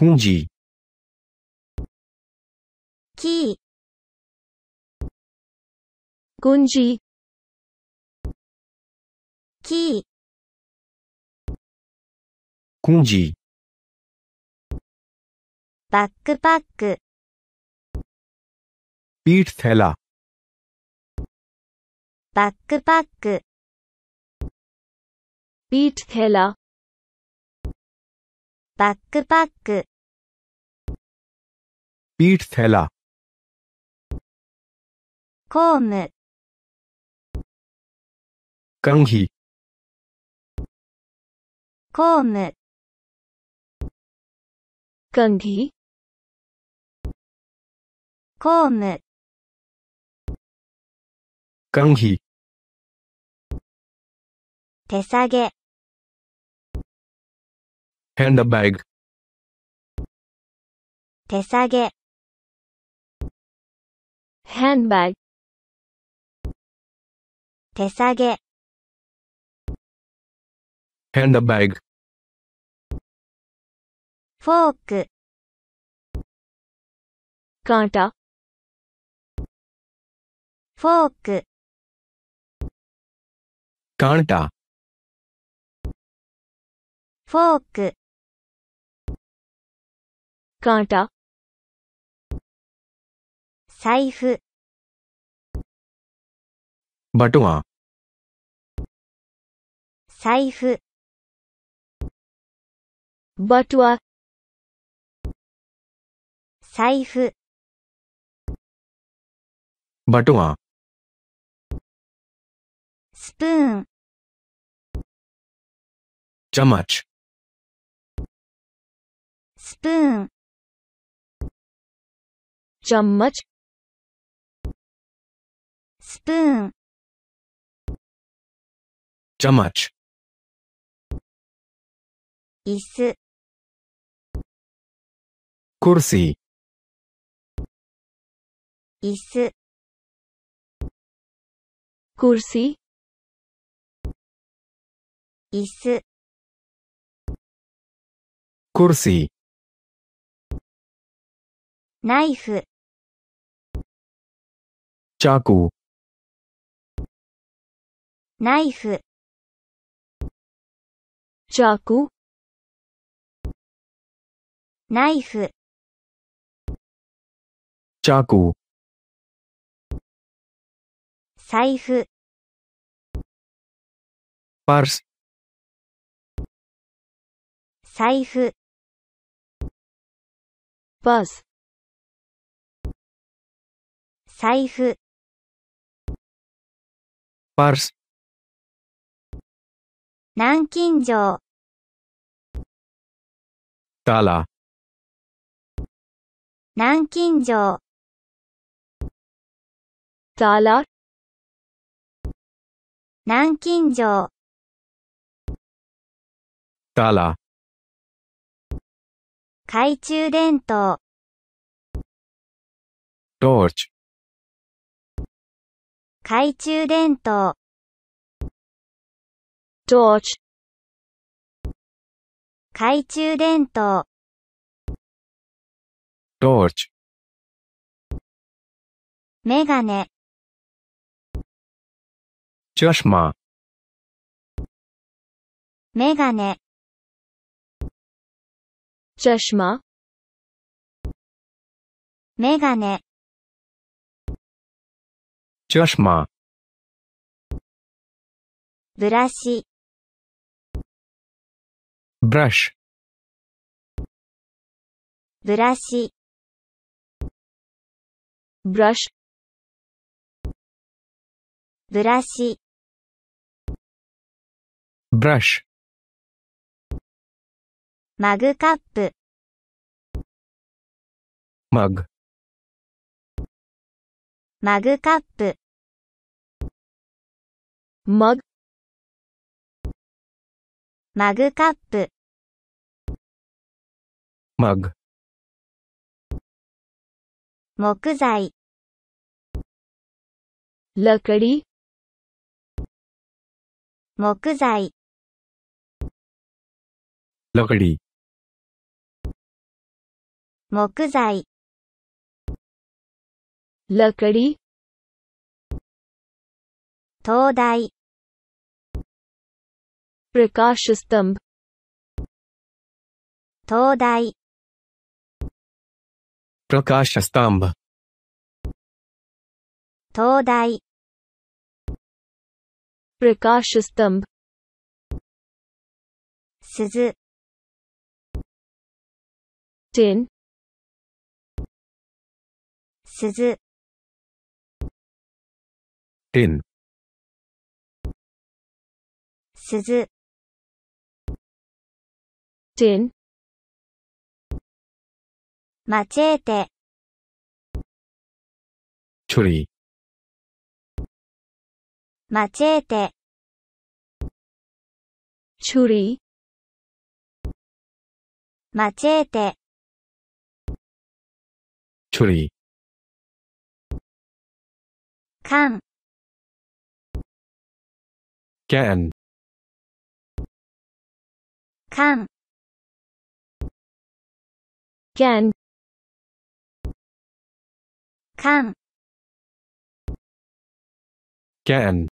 工事。キー。工事。キー。工事。バックパック。ビートテラ。バックパック。ビートテラ。バックパックビー ठ थैला コームガンヒコームガンヒコームガンヒ手下げ handbag 手下げ handbag 手下げ handbag フォークカンタフォークカンタフォーク कांटा 財布 बटुआ 財布 बटुआ 財布 बटुआ スプーン चम्मच スプーン चम्मच スプーン、Чамач. 椅子、Курсій. 椅子、कुर्सी 椅子、Курсій. ナイフ、च ाナイフ、チャコナイフ、च ा क 財布、パ र ス財布、パス、財布。Pars 南京錠 Tala 南京錠 Talar 南京錠 Tala 懐中電灯 Torch 懐中電灯。torch 懐中電灯。t o r メガネ。チャシマ。メガネ。チャシマ。メガネ。چشمه ブラシ、brush ブラシ。brush、ブラシ、brush マグカップ、mug マグカップ、マグ、マグカップマグ。木材ラ क リ。़ी木材 ल क ड 木材 ल क ड 灯台 प्रकाश स्तंभ 灯台 प्रकाश स्तंभ 灯台 प्रकाश स्तंभ 鈴 tin 鈴 tin 鈴 tin マチェーマチェーテ c h u r マチェー can Come. Again.